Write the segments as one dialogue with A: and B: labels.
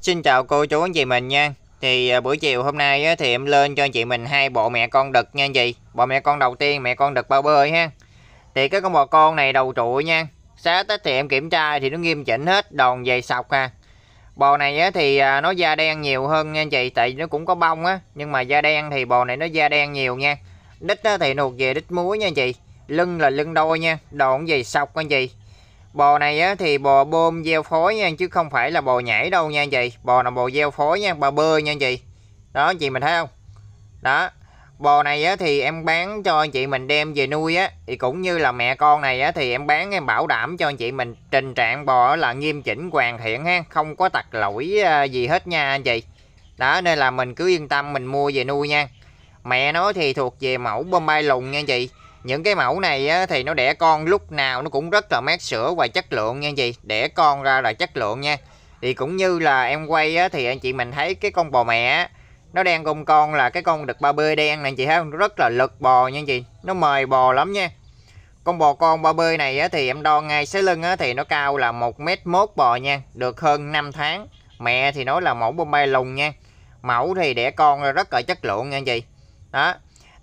A: Xin chào cô chú anh chị mình nha Thì à, buổi chiều hôm nay thì em lên cho anh chị mình hai bộ mẹ con đực nha anh chị Bộ mẹ con đầu tiên mẹ con đực bao bơi ha Thì cái con bò con này đầu trụi nha Sáng Tết thì em kiểm tra thì nó nghiêm chỉnh hết đòn dày sọc ha à. Bò này thì à, nó da đen nhiều hơn nha anh chị Tại nó cũng có bông á Nhưng mà da đen thì bò này nó da đen nhiều nha Đít thì nó thuộc về đít muối nha anh chị Lưng là lưng đôi nha Đòn dày sọc anh chị Bò này á, thì bò bơm gieo phối nha chứ không phải là bò nhảy đâu nha anh chị. Bò là bò gieo phối nha, bò bơ nha anh chị. Đó anh chị mình thấy không? Đó. Bò này á, thì em bán cho anh chị mình đem về nuôi á thì cũng như là mẹ con này á, thì em bán em bảo đảm cho anh chị mình tình trạng bò là nghiêm chỉnh hoàn thiện ha, không có tật lỗi à, gì hết nha anh chị. Đó nên là mình cứ yên tâm mình mua về nuôi nha. Mẹ nó thì thuộc về mẫu Bombay lùng nha anh chị những cái mẫu này á, thì nó đẻ con lúc nào nó cũng rất là mát sữa và chất lượng nha gì đẻ con ra là chất lượng nha thì cũng như là em quay á, thì anh chị mình thấy cái con bò mẹ á, nó đang gung con là cái con đực ba bơi đen này chị thấy không rất là lực bò nha chị nó mời bò lắm nha con bò con ba bơi này á, thì em đo ngay sới lưng á, thì nó cao là một mét mốt bò nha được hơn 5 tháng mẹ thì nói là mẫu bombay lùng nha mẫu thì đẻ con rất là chất lượng nha chị đó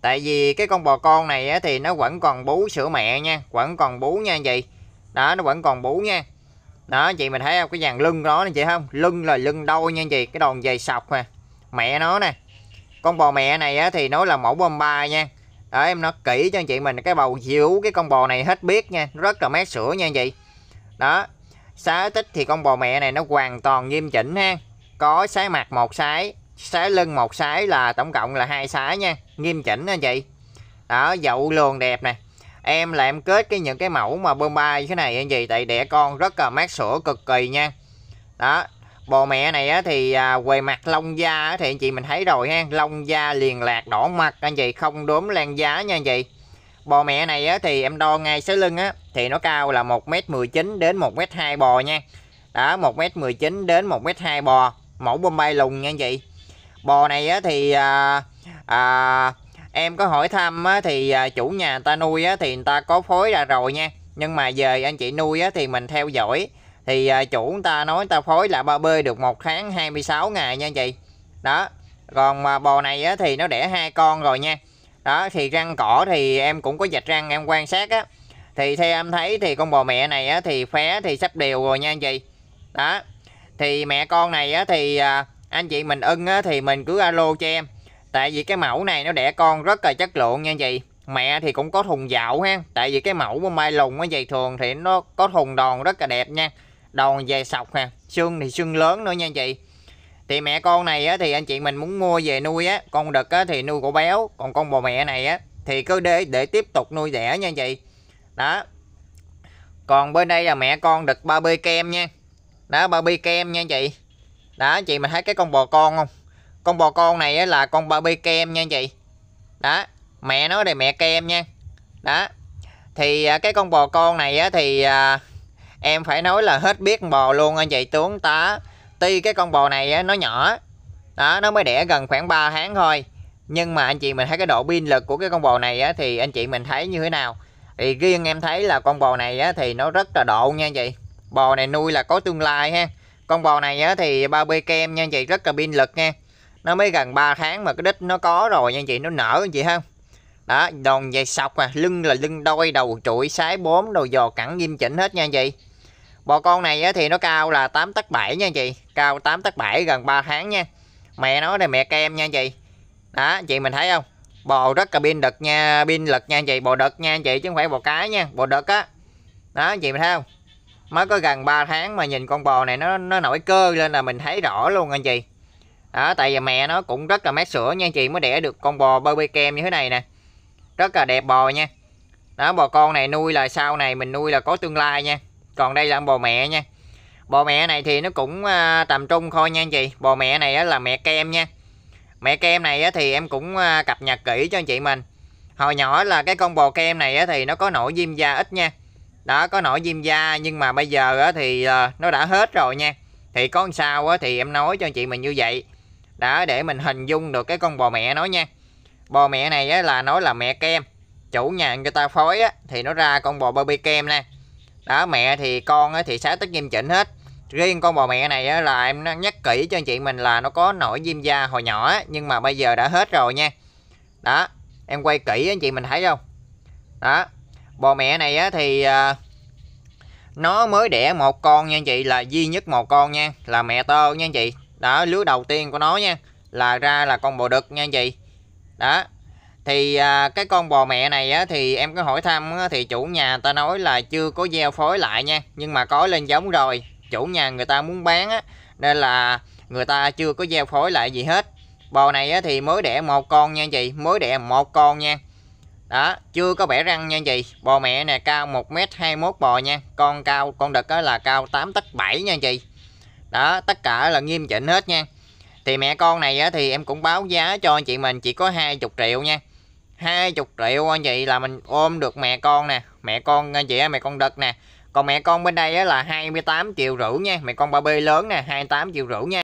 A: tại vì cái con bò con này á, thì nó vẫn còn bú sữa mẹ nha vẫn còn bú nha chị đó nó vẫn còn bú nha đó chị mình thấy không cái dàn lưng đó nè chị không lưng là lưng đôi nha chị cái đòn dày sọc nè mẹ nó nè con bò mẹ này á, thì nó là mẫu bom ba nha đó em nói kỹ cho anh chị mình cái bầu diễu cái con bò này hết biết nha rất là mát sữa nha anh chị đó sái tích thì con bò mẹ này nó hoàn toàn nghiêm chỉnh ha có sái mặt một sái sái lưng một sái là tổng cộng là hai sái nha nghiêm chỉnh anh chị đó dậu luồn đẹp nè, em là em kết cái những cái mẫu mà bơm bay thế này anh chị tại đẻ con rất là mát sữa cực kỳ nha đó bồ mẹ này á, thì à, về mặt lông da á, thì anh chị mình thấy rồi ha lông da liền lạc đỏ mặt anh chị không đốm lan giá nha anh chị bò mẹ này á, thì em đo ngay sới lưng á thì nó cao là 1m19 đến 1m2 bò nha đó 1m19 đến 1m2 bò mẫu bay lùng nha anh chị bò này á, thì à, à, em có hỏi thăm á, thì à, chủ nhà ta nuôi á, thì người ta có phối ra rồi nha nhưng mà về anh chị nuôi á, thì mình theo dõi thì à, chủ người ta nói người ta phối là ba bơi được một tháng 26 ngày nha anh chị đó còn mà bò này á, thì nó đẻ hai con rồi nha đó thì răng cỏ thì em cũng có dạch răng em quan sát á thì theo em thấy thì con bò mẹ này á, thì phé thì sắp đều rồi nha anh chị đó thì mẹ con này á, thì à, anh chị mình ưng á, thì mình cứ alo cho em tại vì cái mẫu này nó đẻ con rất là chất lượng nha chị mẹ thì cũng có thùng dạo ha tại vì cái mẫu của mai lùng á dày thường thì nó có thùng đòn rất là đẹp nha đòn dày sọc nè xương thì xương lớn nữa nha chị thì mẹ con này á, thì anh chị mình muốn mua về nuôi á con đực á, thì nuôi cổ béo còn con bò mẹ này á thì cứ để để tiếp tục nuôi đẻ nha chị đó còn bên đây là mẹ con đực ba bê kem nha đó ba bê kem nha chị đó chị mình thấy cái con bò con không con bò con này là con baby kem nha anh chị đó mẹ nó đây mẹ kem nha đó thì à, cái con bò con này á, thì à, em phải nói là hết biết con bò luôn anh chị tướng tá tuy cái con bò này á, nó nhỏ đó nó mới đẻ gần khoảng 3 tháng thôi nhưng mà anh chị mình thấy cái độ pin lực của cái con bò này á, thì anh chị mình thấy như thế nào thì riêng em thấy là con bò này á, thì nó rất là độ nha anh chị bò này nuôi là có tương lai ha con bò này á, thì bao bê kem nha anh chị rất là pin lực nha nó mới gần 3 tháng mà cái đít nó có rồi nha anh chị nó nở anh chị ha đó đòn dày sọc à lưng là lưng đôi đầu chuỗi sái bốn đầu giò cẳng nghiêm chỉnh hết nha anh chị bò con này á, thì nó cao là 8 tấc 7 nha anh chị cao 8 tấc 7 gần 3 tháng nha mẹ nó đây mẹ kem nha anh chị đó chị mình thấy không bò rất là pin đực nha pin lực nha anh chị bò đực nha anh chị chứ không phải bò cái nha bò đực á đó anh chị mình thấy không mới có gần 3 tháng mà nhìn con bò này nó nó nổi cơ lên là mình thấy rõ luôn anh chị đó tại vì mẹ nó cũng rất là mát sữa nha chị mới đẻ được con bò Bobby kem như thế này nè rất là đẹp bò nha đó bò con này nuôi là sau này mình nuôi là có tương lai nha còn đây là bò mẹ nha bò mẹ này thì nó cũng à, tầm trung thôi nha anh chị bò mẹ này là mẹ kem nha mẹ kem này thì em cũng à, cập nhật kỹ cho anh chị mình hồi nhỏ là cái con bò kem này thì nó có nổi viêm da ít nha đó có nổi viêm da nhưng mà bây giờ thì à, nó đã hết rồi nha thì có sao thì em nói cho anh chị mình như vậy đó để mình hình dung được cái con bò mẹ nó nha bò mẹ này á, là nói là mẹ kem chủ nhà người ta phối á, thì nó ra con bò baby kem nè đó mẹ thì con á, thì sáng tất nghiêm chỉnh hết riêng con bò mẹ này á, là em nhắc kỹ cho anh chị mình là nó có nổi viêm da hồi nhỏ á, nhưng mà bây giờ đã hết rồi nha đó em quay kỹ anh chị mình thấy không đó bò mẹ này á, thì à, nó mới đẻ một con nha anh chị là duy nhất một con nha là mẹ tơ nha anh chị đó lứa đầu tiên của nó nha là ra là con bò đực nha anh chị đó thì à, cái con bò mẹ này á, thì em có hỏi thăm á, thì chủ nhà ta nói là chưa có gieo phối lại nha nhưng mà có lên giống rồi chủ nhà người ta muốn bán á, nên là người ta chưa có gieo phối lại gì hết bò này á, thì mới đẻ một con nha anh chị mới đẻ một con nha đó chưa có bẻ răng nha anh chị bò mẹ nè cao 1m21 bò nha con cao con đực á, là cao 8 tấc 7 nha anh chị đó tất cả là nghiêm chỉnh hết nha thì mẹ con này á, thì em cũng báo giá cho anh chị mình chỉ có 20 triệu nha 20 triệu anh chị là mình ôm được mẹ con nè mẹ con anh chị mẹ con đực nè còn mẹ con bên đây á, là 28 triệu rưỡi nha mẹ con ba b lớn nè 28 triệu rưỡi nha